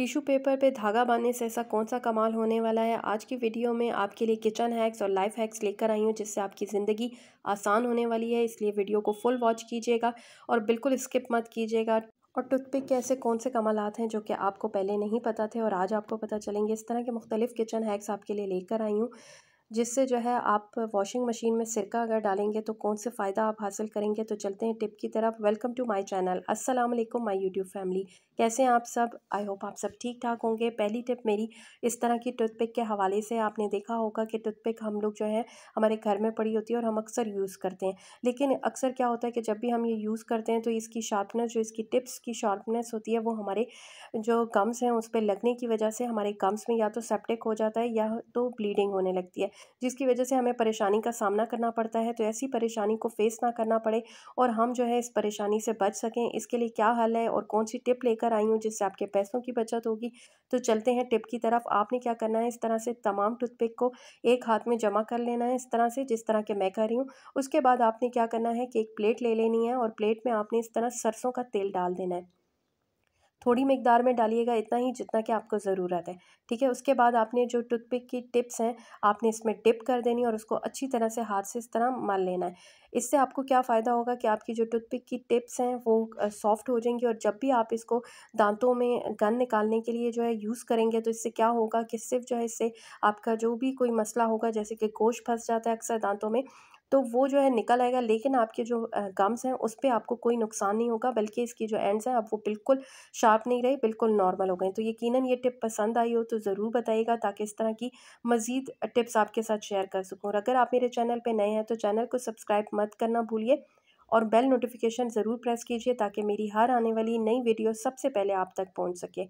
tissue paper पे धागा बांधने से ऐसा कौन सा कमाल होने वाला है आज की वीडियो में आपके लिए किचन हैक्स और लाइफ हैक्स लेकर आई हूँ जिससे आपकी ज़िंदगी आसान होने वाली है इसलिए वीडियो को फुल वॉच कीजिएगा और बिल्कुल स्किप मत कीजिएगा और टूथपिक के ऐसे कौन से कमालत हैं जो कि आपको पहले नहीं पता थे और आज आपको पता चलेंगे इस तरह के मुख्तलिफ़ किचन हैक्स आपके लिए लेकर आई हूँ जिससे जो है आप वॉशिंग मशीन में सिरका अगर डालेंगे तो कौन से फ़ायदा आप हासिल करेंगे तो चलते हैं टिप की तरफ वेलकम टू माय चैनल अस्सलाम वालेकुम माय यूट्यूब फैमिली कैसे हैं आप सब आई होप आप सब ठीक ठाक होंगे पहली टिप मेरी इस तरह की टूथपिक के हवाले से आपने देखा होगा कि टूथपिक हम लोग जो है हमारे घर में पड़ी होती है और हम अक्सर यूज़ करते हैं लेकिन अक्सर क्या होता है कि जब भी हम ये यूज़ करते हैं तो इसकी शार्पनेस जो इसकी टिप्स की शार्पनेस होती है वो हमारे जो गम्स हैं उस पर लगने की वजह से हमारे गम्स में या तो सेप्टिक हो जाता है या तो ब्लीडिंग होने लगती है जिसकी वजह से हमें परेशानी का सामना करना पड़ता है तो ऐसी परेशानी को फेस ना करना पड़े और हम जो है इस परेशानी से बच सकें इसके लिए क्या हल है और कौन सी टिप लेकर आई हूँ जिससे आपके पैसों की बचत होगी तो चलते हैं टिप की तरफ आपने क्या करना है इस तरह से तमाम टूथपिक को एक हाथ में जमा कर लेना है इस तरह से जिस तरह के मैं कर रही हूँ उसके बाद आपने क्या करना है कि एक प्लेट ले लेनी है और प्लेट में आपने इस तरह सरसों का तेल डाल देना है थोड़ी मकदार में डालिएगा इतना ही जितना कि आपको ज़रूरत है ठीक है उसके बाद आपने जो टूथपिक की टिप्स हैं आपने इसमें डिप कर देनी और उसको अच्छी तरह से हाथ से इस तरह मल लेना है इससे आपको क्या फ़ायदा होगा कि आपकी जो टूथपिक की टिप्स हैं वो सॉफ्ट हो जाएंगी और जब भी आप इसको दांतों में गन निकालने के लिए जो है यूज़ करेंगे तो इससे क्या होगा कि सिर्फ जो है इससे आपका जो भी कोई मसला होगा जैसे कि गोश फंस जाता है अक्सर दांतों में तो वो जो है निकल आएगा लेकिन आपके जो गम्स हैं उस पर आपको कोई नुकसान नहीं होगा बल्कि इसकी जो एंड्स हैं आप वो बिल्कुल शार्प नहीं रहे बिल्कुल नॉर्मल हो गए तो यकीन ये टिप पसंद आई हो तो ज़रूर बताइएगा ताकि इस तरह की मज़ीद टिप्स आपके साथ शेयर कर सकूँ और अगर आप मेरे चैनल पर नए हैं तो चैनल को सब्सक्राइब मत करना भूलिए और बेल नोटिफिकेशन ज़रूर प्रेस कीजिए ताकि मेरी हर आने वाली नई वीडियो सबसे पहले आप तक पहुंच सके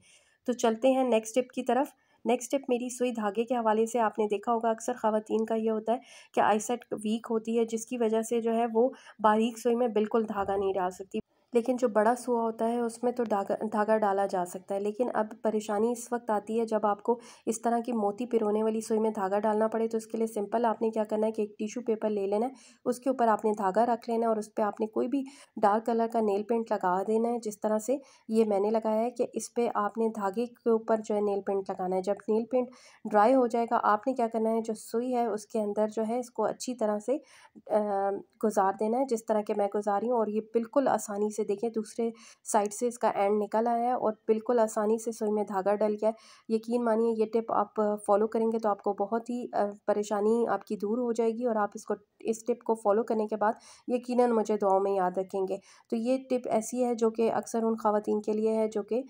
तो चलते हैं नेक्स्ट टिप की तरफ नेक्स्ट स्टेप मेरी सुई धागे के हवाले से आपने देखा होगा अक्सर ख़वान का ये होता है कि आईसेट वीक होती है जिसकी वजह से जो है वो बारीक सुई में बिल्कुल धागा नहीं डाल सकती लेकिन जो बड़ा सुआ होता है उसमें तो धागा धागा डाला जा सकता है लेकिन अब परेशानी इस वक्त आती है जब आपको इस तरह की मोती पिरोने वाली सुई में धागा डालना पड़े तो इसके लिए सिंपल आपने क्या करना है कि एक टिशू पेपर ले लेना है उसके ऊपर आपने धागा रख लेना है और उस पर आपने कोई भी डार्क कलर का नेल पेंट लगा देना है जिस तरह से ये मैंने लगाया है कि इस पर आपने धागे के ऊपर जो है नेल पेंट लगाना है जब नेल पेंट ड्राई हो जाएगा आपने क्या करना है जो सुई है उसके अंदर जो है इसको अच्छी तरह से गुजार देना है जिस तरह के मैं गुजारी हूँ और ये बिल्कुल आसानी से से देखें दूसरे साइड से इसका एंड निकल आया है और बिल्कुल आसानी से सुई में धागा डल गया है यकीन मानिए ये टिप आप फॉलो करेंगे तो आपको बहुत ही परेशानी आपकी दूर हो जाएगी और आप इसको इस टिप को फॉलो करने के बाद यकीन मुझे दुआओं में याद रखेंगे तो ये टिप ऐसी है जो कि अक्सर उन खातन के लिए है जो कि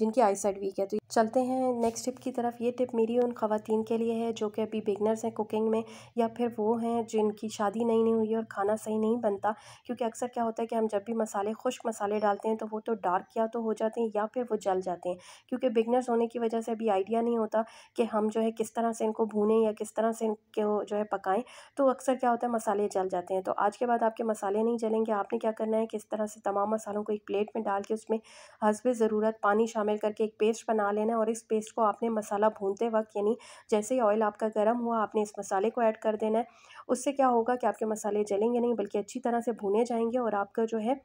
जिनकी आई साइड वीक है तो चलते हैं नेक्स्ट टिप की तरफ ये टिप मेरी उन खातन के लिए है जो कि अभी बिगनर्स हैं कुकिंग में या फिर वो हैं जिनकी शादी नहीं नहीं हुई है और खाना सही नहीं बनता क्योंकि अक्सर क्या होता है कि हम जब भी मसाले खुश्क मसाले डालते हैं तो वो तो डार्क या तो हो जाते हैं या फिर वो जल जाते हैं क्योंकि बिगनर्स होने की वजह से अभी आइडिया नहीं होता कि हम जो है किस तरह से इनको भूनें या किस तरह से इनको जो है पकाएँ तो अक्सर क्या होता है मसाले जल जाते हैं तो आज के बाद आपके मसाले नहीं जलेंगे आपने क्या करना है किस तरह से तमाम मसालों को एक प्लेट में डाल के उसमें हंसब ज़रूरत पानी शामिल करके एक पेस्ट बना लें लेना है और इस पेस्ट को आपने मसाला भूनते वक्त यानी जैसे ही ऑयल आपका गर्म हुआ आपने इस मसाले को ऐड कर देना है उससे क्या होगा कि आपके मसाले जलेंगे नहीं बल्कि अच्छी तरह से भुने जाएंगे और आपका जो है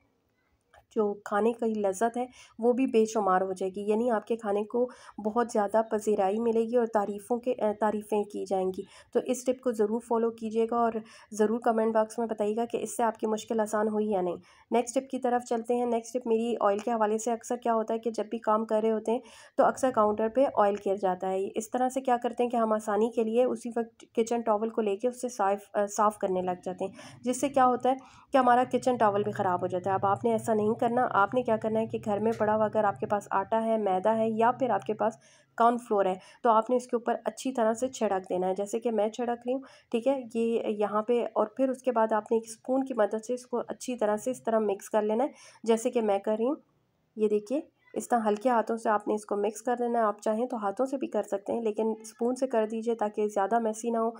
जो खाने की लज़्ज़त है वो भी बेशुमार हो जाएगी यानी आपके खाने को बहुत ज़्यादा पजीराई मिलेगी और तारीफ़ों के तारीफ़ें की जाएंगी तो इस टिप को ज़रूर फॉलो कीजिएगा और ज़रूर कमेंट बॉक्स में बताइएगा कि इससे आपकी मुश्किल आसान हुई या नहीं नेक्स्ट टिप की तरफ चलते हैं नेक्स्ट टिप मेरी ऑयल के हवाले से अक्सर क्या होता है कि जब भी काम कर रहे होते हैं तो अक्सर काउंटर पर ऑयल गिर जाता है इस तरह से क्या करते हैं कि हम आसानी के लिए उसी वक्त किचन टॉवल को लेकर उससे साफ साफ़ करने लग जाते हैं जिससे क्या होता है कि हमारा किचन टॉवल भी ख़राब हो जाता है अब आपने ऐसा नहीं करना आपने क्या करना है कि घर में पड़ा हुआ अगर आपके पास आटा है मैदा है या फिर आपके पास कॉर्नफ्लोर है तो आपने इसके ऊपर अच्छी तरह से छिड़क देना है जैसे कि मैं छिड़क रही हूँ ठीक है ये यहाँ पे और फिर उसके बाद आपने एक स्पून की मदद से इसको अच्छी तरह से इस तरह मिक्स कर लेना है जैसे कि मैं कर रही हूँ ये देखिए इस तरह हल्के हाथों से आपने इसको मिक्स कर देना है आप चाहें तो हाथों से भी कर सकते हैं लेकिन स्पून से कर दीजिए ताकि ज़्यादा मैसी ना हो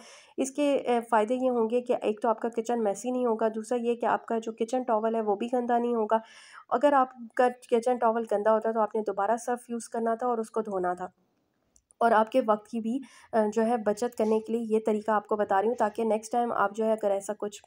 इसके फ़ायदे ये होंगे कि एक तो आपका किचन मैसी नहीं होगा दूसरा ये कि आपका जो किचन टॉवल है वो भी गंदा नहीं होगा अगर आपका किचन टॉवल गंदा होता तो आपने दोबारा सर्फ यूज़ करना था और उसको धोना था और आपके वक्त की भी जो है बचत करने के लिए ये तरीका आपको बता रही हूँ ताकि नेक्स्ट टाइम आप जो है अगर ऐसा कुछ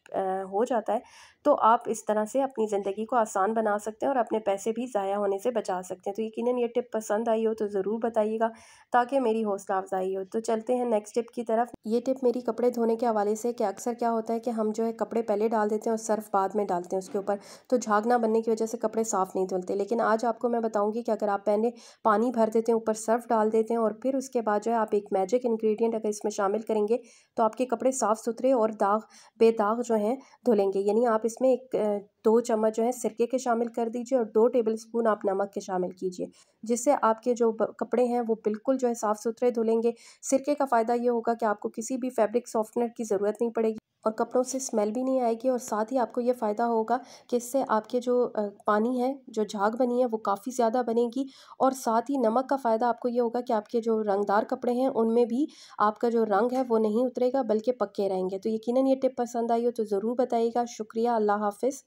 हो जाता है तो आप इस तरह से अपनी ज़िंदगी को आसान बना सकते हैं और अपने पैसे भी ज़ाया होने से बचा सकते हैं तो यकीन ये टिप पसंद आई हो तो ज़रूर बताइएगा ताकि मेरी हौसला अफजाई हो तो चलते हैं नेक्स्ट टिप की तरफ ये टिप मेरी कपड़े धोने के हवाले से कि अक्सर क्या होता है कि हम जो है कपड़े पहले डाल देते हैं और सर्फ बाद में डालते हैं उसके ऊपर तो झाग ना बनने की वजह से कपड़े साफ़ नहीं धुलते लेकिन आज आपको मैं बताऊँगी कि अगर आप पहले पानी भर देते हैं ऊपर सर्फ डाल देते हैं और फिर उसके बाद जो है आप एक मैजिक इंग्रेडिएंट अगर इसमें शामिल करेंगे तो आपके कपड़े साफ़ सुथरे और दाग बेदाग जो हैं धुलेंगे यानी आप इसमें एक दो चम्मच जो है सिरके के शामिल कर दीजिए और दो टेबल स्पून आप नमक के शामिल कीजिए जिससे आपके जो कपड़े हैं वो बिल्कुल जो है साफ़ सुथरे धुलेंगे सिरके का फ़ायदा ये होगा कि आपको किसी भी फैब्रिक सॉफ्टनर की ज़रूरत नहीं पड़ेगी और कपड़ों से स्मेल भी नहीं आएगी और साथ ही आपको ये फ़ायदा होगा कि इससे आपके जो पानी है जो झाग बनी है वो काफ़ी ज़्यादा बनेगी और साथ ही नमक का फ़ायदा आपको ये होगा कि आपके जो रंगदार कपड़े हैं उनमें भी आपका जो रंग है वो नहीं उतरेगा बल्कि पक्के रहेंगे तो यकीनन ये टिप पसंद आई हो तो ज़रूर बताइएगा शुक्रिया अल्लाह हाफिज़